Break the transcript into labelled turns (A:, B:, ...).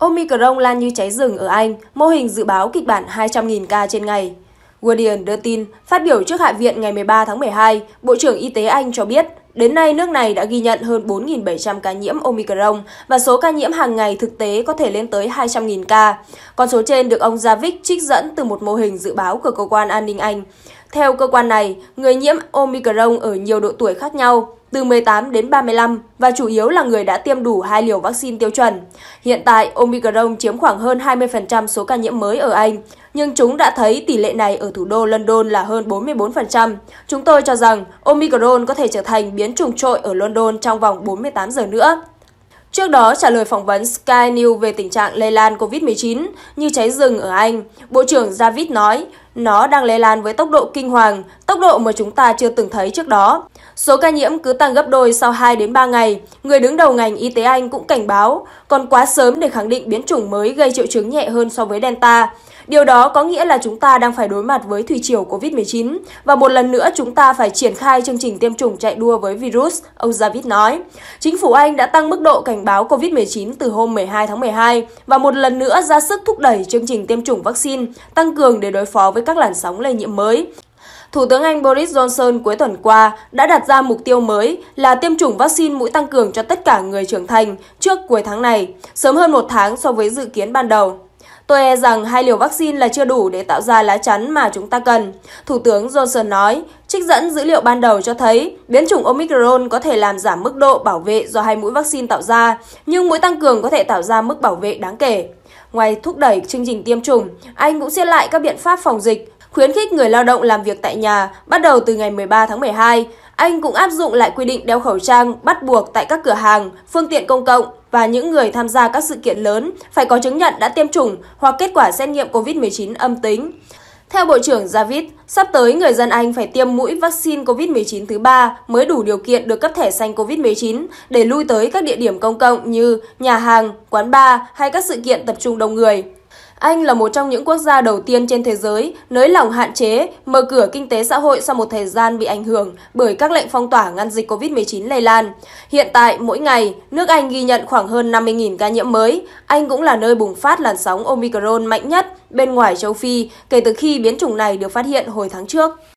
A: Omicron lan như cháy rừng ở Anh, mô hình dự báo kịch bản 200.000 ca trên ngày. Guardian đưa tin, phát biểu trước Hạ viện ngày 13 tháng 12, Bộ trưởng Y tế Anh cho biết, đến nay nước này đã ghi nhận hơn 4.700 ca nhiễm Omicron và số ca nhiễm hàng ngày thực tế có thể lên tới 200.000 ca. Con số trên được ông Javik trích dẫn từ một mô hình dự báo của cơ quan an ninh Anh. Theo cơ quan này, người nhiễm Omicron ở nhiều độ tuổi khác nhau, từ 18 đến 35 và chủ yếu là người đã tiêm đủ hai liều vaccine tiêu chuẩn. Hiện tại, Omicron chiếm khoảng hơn 20% số ca nhiễm mới ở Anh, nhưng chúng đã thấy tỷ lệ này ở thủ đô London là hơn 44%. Chúng tôi cho rằng Omicron có thể trở thành biến chủng trội ở London trong vòng 48 giờ nữa. Trước đó, trả lời phỏng vấn Sky News về tình trạng lây lan COVID-19 như cháy rừng ở Anh, Bộ trưởng David nói, nó đang lây lan với tốc độ kinh hoàng, tốc độ mà chúng ta chưa từng thấy trước đó. Số ca nhiễm cứ tăng gấp đôi sau 2 đến 3 ngày. Người đứng đầu ngành y tế Anh cũng cảnh báo còn quá sớm để khẳng định biến chủng mới gây triệu chứng nhẹ hơn so với Delta. Điều đó có nghĩa là chúng ta đang phải đối mặt với thủy triều COVID-19 và một lần nữa chúng ta phải triển khai chương trình tiêm chủng chạy đua với virus, ông David nói. Chính phủ Anh đã tăng mức độ cảnh báo COVID-19 từ hôm 12 tháng 12 và một lần nữa ra sức thúc đẩy chương trình tiêm chủng vaccine tăng cường để đối phó với các các làn sóng lây nhiễm mới. Thủ tướng Anh Boris Johnson cuối tuần qua đã đặt ra mục tiêu mới là tiêm chủng vaccine mũi tăng cường cho tất cả người trưởng thành trước cuối tháng này, sớm hơn một tháng so với dự kiến ban đầu. Tôi e rằng hai liều vaccine là chưa đủ để tạo ra lá chắn mà chúng ta cần, Thủ tướng Johnson nói. Trích dẫn dữ liệu ban đầu cho thấy biến chủng Omicron có thể làm giảm mức độ bảo vệ do hai mũi vaccine tạo ra, nhưng mũi tăng cường có thể tạo ra mức bảo vệ đáng kể. Ngoài thúc đẩy chương trình tiêm chủng, Anh cũng xiết lại các biện pháp phòng dịch, khuyến khích người lao động làm việc tại nhà bắt đầu từ ngày 13 tháng 12. Anh cũng áp dụng lại quy định đeo khẩu trang bắt buộc tại các cửa hàng, phương tiện công cộng và những người tham gia các sự kiện lớn phải có chứng nhận đã tiêm chủng hoặc kết quả xét nghiệm COVID-19 âm tính. Theo Bộ trưởng Javid, sắp tới người dân Anh phải tiêm mũi vaccine COVID-19 thứ ba mới đủ điều kiện được cấp thẻ xanh COVID-19 để lui tới các địa điểm công cộng như nhà hàng, quán bar hay các sự kiện tập trung đông người. Anh là một trong những quốc gia đầu tiên trên thế giới nới lỏng hạn chế, mở cửa kinh tế xã hội sau một thời gian bị ảnh hưởng bởi các lệnh phong tỏa ngăn dịch COVID-19 lây lan. Hiện tại, mỗi ngày, nước Anh ghi nhận khoảng hơn 50.000 ca nhiễm mới. Anh cũng là nơi bùng phát làn sóng Omicron mạnh nhất bên ngoài châu Phi kể từ khi biến chủng này được phát hiện hồi tháng trước.